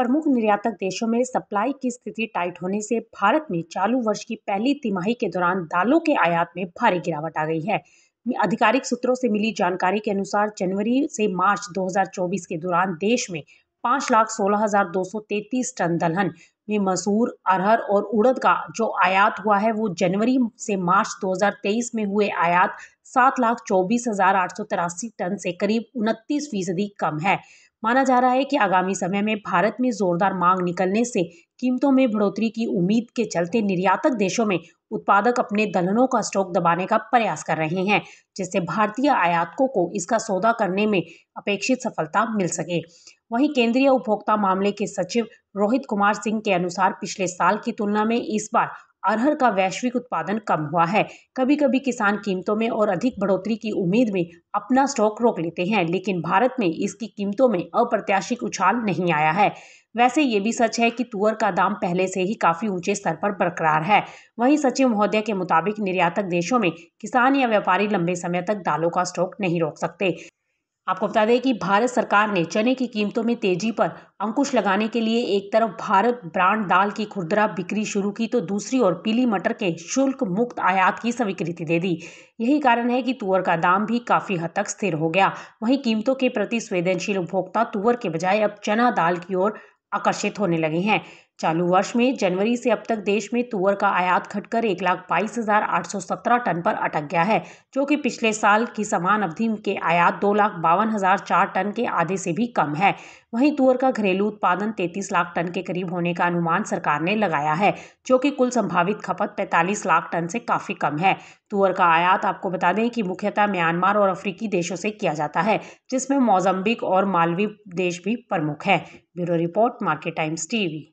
प्रमुख निर्यातक देशों में सप्लाई की स्थिति टाइट होने से भारत में चालू वर्ष की पहली तिमाही के दौरान दालों के आयात में भारी गिरावट आ गई है आधिकारिक सूत्रों से मिली जानकारी के अनुसार जनवरी से मार्च 2024 के दौरान देश में पाँच लाख सोलह हजार दो सौ तैतीस टन दलहन में मसूर अरहर और उड़द का जो आयात हुआ है वो जनवरी से मार्च 2023 में हुए आयात सात लाख चौबीस हजार आठ सौ तिरासी टन से करीब उनतीस फीसदी कम है माना जा रहा है कि आगामी समय में भारत में जोरदार मांग निकलने से कीमतों में बढ़ोतरी की उम्मीद के चलते निर्यातक देशों में उत्पादक अपने दलहनों का स्टॉक दबाने का प्रयास कर रहे हैं जिससे भारतीय आयातकों को इसका सौदा करने में अपेक्षित सफलता मिल सके वहीं केंद्रीय उपभोक्ता मामले के सचिव रोहित कुमार सिंह के अनुसार पिछले साल की तुलना में इस बार अरहर का वैश्विक उत्पादन कम हुआ है कभी कभी किसान कीमतों में और अधिक बढ़ोतरी की उम्मीद में अपना स्टॉक रोक लेते हैं लेकिन भारत में इसकी कीमतों में अप्रत्याशित उछाल नहीं आया है वैसे ये भी सच है कि तुअर का दाम पहले से ही काफ़ी ऊंचे स्तर पर बरकरार है वहीं सचिव महोदय के मुताबिक निर्यातक देशों में किसान या व्यापारी लंबे समय तक दालों का स्टॉक नहीं रोक सकते आपको बता दें कि भारत सरकार ने चने की कीमतों में तेजी पर अंकुश लगाने के लिए एक तरफ भारत ब्रांड दाल की खुदरा बिक्री शुरू की तो दूसरी ओर पीली मटर के शुल्क मुक्त आयात की स्वीकृति दे दी यही कारण है कि तुअर का दाम भी काफ़ी हद तक स्थिर हो गया वहीं कीमतों के प्रति संवेदनशील उपभोक्ता तुअर के बजाय अब चना दाल की ओर आकर्षित होने लगे हैं चालू वर्ष में जनवरी से अब तक देश में तुअर का आयात घटकर एक लाख बाईस हजार आठ सौ सत्रह टन पर अटक गया है जो कि पिछले साल की समान अवधि के आयात दो लाख बावन हजार चार टन के आधे से भी कम है वहीं तुअर का घरेलू उत्पादन तैतीस लाख टन के करीब होने का अनुमान सरकार ने लगाया है जो कि कुल संभावित खपत पैंतालीस लाख टन से काफ़ी कम है तुअर का आयात आपको बता दें कि मुख्यतः म्यांमार और अफ्रीकी देशों से किया जाता है जिसमें मोजम्बिक और मालवी देश भी प्रमुख है bureau report Market Times TV